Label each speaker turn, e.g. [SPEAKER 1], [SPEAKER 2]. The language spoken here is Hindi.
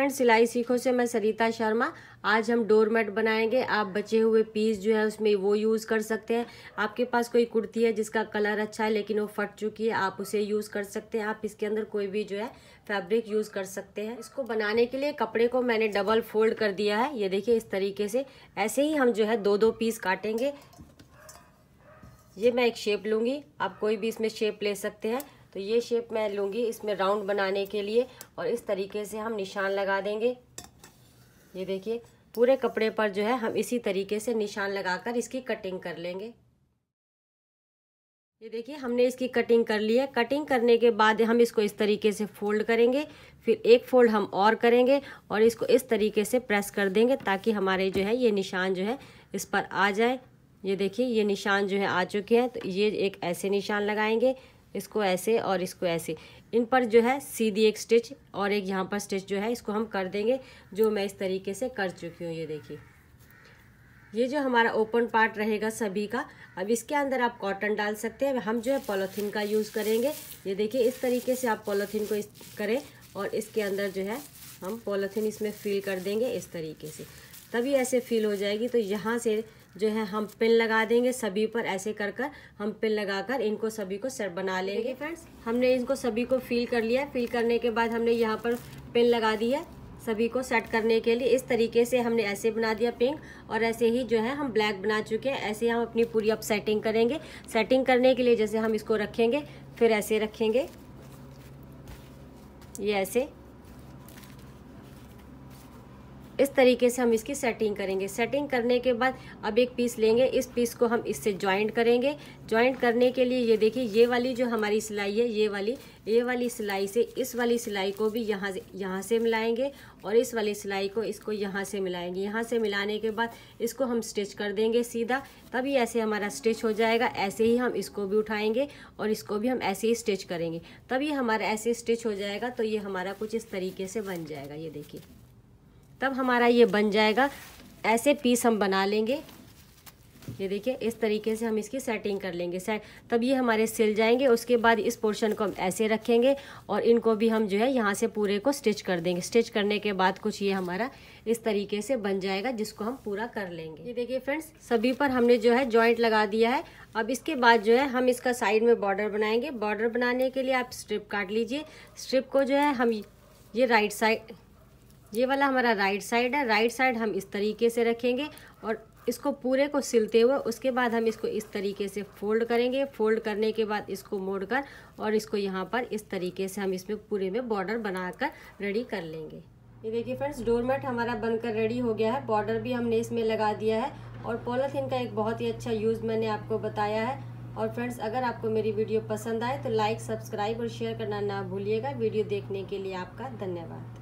[SPEAKER 1] फ्रेंड्स सिलाई सीखो से मैं सरिता शर्मा आज हम डोरमेट बनाएंगे आप बचे हुए पीस जो है उसमें वो यूज़ कर सकते हैं आपके पास कोई कुर्ती है जिसका कलर अच्छा है लेकिन वो फट चुकी है आप उसे यूज़ कर सकते हैं आप इसके अंदर कोई भी जो है फैब्रिक यूज़ कर सकते हैं इसको बनाने के लिए कपड़े को मैंने डबल फोल्ड कर दिया है ये देखिए इस तरीके से ऐसे ही हम जो है दो दो पीस काटेंगे ये मैं एक शेप लूँगी आप कोई भी इसमें शेप ले सकते हैं तो ये शेप मैं लूँगी इसमें राउंड बनाने के लिए और इस तरीके से हम निशान लगा देंगे ये देखिए पूरे कपड़े पर जो है हम इसी तरीके से निशान लगाकर इसकी कटिंग कर लेंगे ये देखिए हमने इसकी कटिंग कर ली है कटिंग करने के बाद हम इसको इस तरीके से फोल्ड करेंगे फिर एक फोल्ड हम और करेंगे और इसको इस तरीके से प्रेस कर देंगे ताकि हमारे जो है ये निशान जो है इस पर आ जाए ये देखिए ये निशान जो है आ चुके हैं तो ये एक ऐसे निशान लगाएंगे इसको ऐसे और इसको ऐसे इन पर जो है सीधी एक स्टिच और एक यहाँ पर स्टिच जो है इसको हम कर देंगे जो मैं इस तरीके से कर चुकी हूँ ये देखिए ये जो हमारा ओपन पार्ट रहेगा सभी का अब इसके अंदर आप कॉटन डाल सकते हैं हम जो है पॉलोथीन का यूज़ करेंगे ये देखिए इस तरीके से आप पॉलोथीन को करें और इसके अंदर जो है हम पॉलोथीन इसमें फिल कर देंगे इस तरीके से तभी ऐसे फिल हो जाएगी तो यहाँ से जो है हम पिन लगा देंगे सभी पर ऐसे कर कर हम पिन लगाकर इनको सभी को सेट बना लेंगे फ्रेंड्स हमने इनको सभी को फिल कर लिया फिल करने के बाद हमने यहाँ पर पिन लगा दी है सभी को सेट करने के लिए इस तरीके से हमने ऐसे बना दिया पिंक और ऐसे ही जो है हम ब्लैक बना चुके हैं ऐसे हम अपनी पूरी अब सेटिंग करेंगे सेटिंग करने के लिए जैसे हम इसको रखेंगे फिर ऐसे रखेंगे ये ऐसे इस तरीके से हम इसकी सेटिंग करेंगे सेटिंग करने के बाद अब एक पीस लेंगे इस पीस को हम इससे ज्वाइंट करेंगे ज्वाइंट करने के लिए ये देखिए ये वाली जो हमारी सिलाई है ये वाली ये वाली सिलाई से इस वाली सिलाई को भी यहाँ से यहाँ से मिलाएंगे और इस वाली सिलाई को इसको यहाँ से मिलाएंगे यहाँ से मिलाने के बाद इसको हम स्टिच कर देंगे सीधा तभी ऐसे हमारा स्टिच हो जाएगा ऐसे ही हम इसको भी उठाएंगे और इसको भी हम ऐसे ही स्टिच करेंगे तभी हमारा ऐसे स्टिच हो जाएगा तो ये हमारा कुछ इस तरीके से बन जाएगा ये देखिए तब हमारा ये बन जाएगा ऐसे पीस हम बना लेंगे ये देखिए इस तरीके से हम इसकी सेटिंग कर लेंगे सेट तब ये हमारे सिल जाएंगे उसके बाद इस पोर्शन को हम ऐसे रखेंगे और इनको भी हम जो है यहाँ से पूरे को स्टिच कर देंगे स्टिच करने के बाद कुछ ये हमारा इस तरीके से बन जाएगा जिसको हम पूरा कर लेंगे ये देखिए फ्रेंड्स सभी पर हमने जो है जॉइंट लगा दिया है अब इसके बाद जो है हम इसका साइड में बॉर्डर बनाएंगे बॉर्डर बनाने के लिए आप स्ट्रिप काट लीजिए स्ट्रिप को जो है हम ये राइट साइड ये वाला हमारा राइट साइड है राइट साइड हम इस तरीके से रखेंगे और इसको पूरे को सिलते हुए उसके बाद हम इसको इस तरीके से फोल्ड करेंगे फोल्ड करने के बाद इसको मोड़कर और इसको यहाँ पर इस तरीके से हम इसमें पूरे में बॉर्डर बनाकर रेडी कर लेंगे ये देखिए फ्रेंड्स डोरमेट हमारा बनकर रेडी हो गया है बॉर्डर भी हमने इसमें लगा दिया है और पॉलिथिन का एक बहुत ही अच्छा यूज़ मैंने आपको बताया है और फ्रेंड्स अगर आपको मेरी वीडियो पसंद आए तो लाइक सब्सक्राइब और शेयर करना ना भूलिएगा वीडियो देखने के लिए आपका धन्यवाद